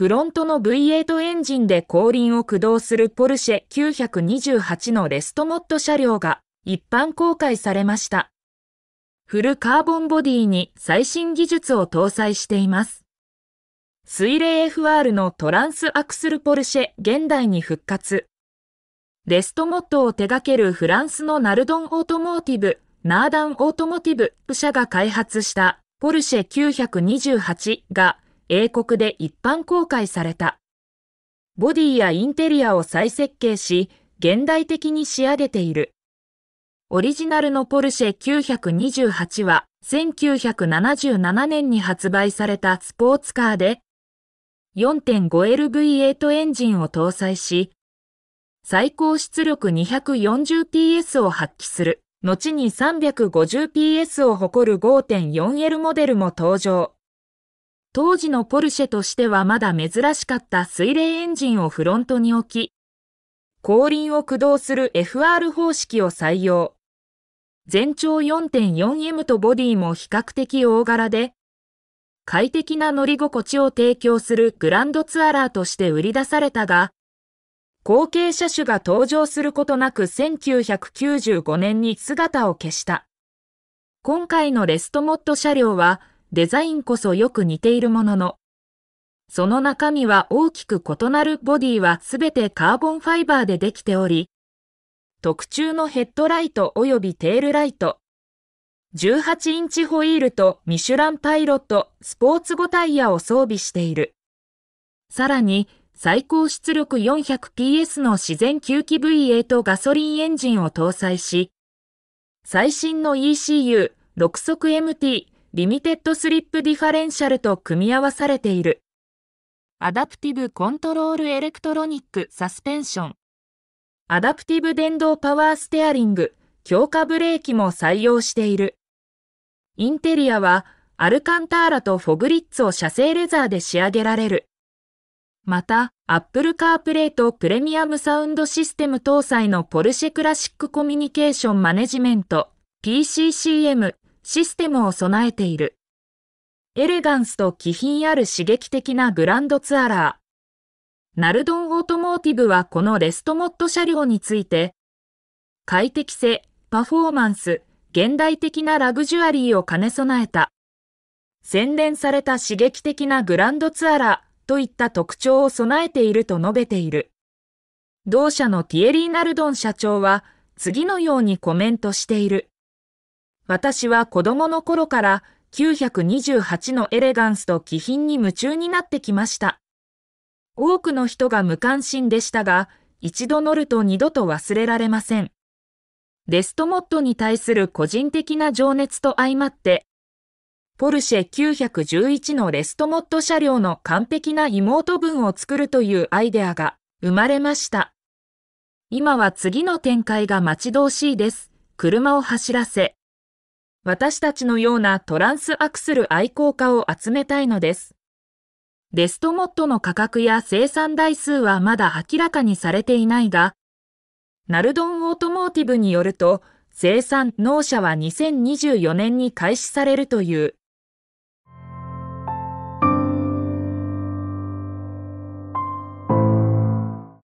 フロントの V8 エンジンで後輪を駆動するポルシェ928のレストモッド車両が一般公開されました。フルカーボンボディに最新技術を搭載しています。水冷 FR のトランスアクスルポルシェ現代に復活。レストモッドを手掛けるフランスのナルドンオートモーティブ、ナーダンオートモティブ社が開発したポルシェ928が英国で一般公開された。ボディやインテリアを再設計し、現代的に仕上げている。オリジナルのポルシェ928は1977年に発売されたスポーツカーで 4.5LV8 エンジンを搭載し、最高出力 240PS を発揮する。後に 350PS を誇る 5.4L モデルも登場。当時のポルシェとしてはまだ珍しかった水冷エンジンをフロントに置き、後輪を駆動する FR 方式を採用。全長 4.4M とボディも比較的大柄で、快適な乗り心地を提供するグランドツアラーとして売り出されたが、後継車種が登場することなく1995年に姿を消した。今回のレストモッド車両はデザインこそよく似ているものの、その中身は大きく異なるボディはすべてカーボンファイバーでできており、特注のヘッドライト及びテールライト、18インチホイールとミシュランパイロットスポーツ5タイヤを装備している。さらに、最高出力 400PS の自然吸気 V8 ガソリンエンジンを搭載し、最新の ECU 6速 MT リミテッドスリップディファレンシャルと組み合わされている。アダプティブコントロールエレクトロニックサスペンション。アダプティブ電動パワーステアリング、強化ブレーキも採用している。インテリアはアルカンターラとフォグリッツを車製レザーで仕上げられる。また、Apple CarPlay とプレミアムサウンドシステム搭載のポルシェクラシックコミュニケーションマネジメント PCCM システムを備えている。エレガンスと気品ある刺激的なグランドツアラー。ナルドンオートモーティブはこのレストモッド車両について、快適性、パフォーマンス、現代的なラグジュアリーを兼ね備えた。洗練された刺激的なグランドツアラーといった特徴を備えていると述べている。同社のティエリー・ナルドン社長は次のようにコメントしている。私は子供の頃から928のエレガンスと気品に夢中になってきました。多くの人が無関心でしたが、一度乗ると二度と忘れられません。デストモットに対する個人的な情熱と相まって、ポルシェ911のレストモット車両の完璧な妹分を作るというアイデアが生まれました。今は次の展開が待ち遠しいです。車を走らせ、私たちのようなトランスアクスル愛好家を集めたいのです。デストモッドの価格や生産台数はまだ明らかにされていないが、ナルドンオートモーティブによると、生産、納車は2024年に開始されるという。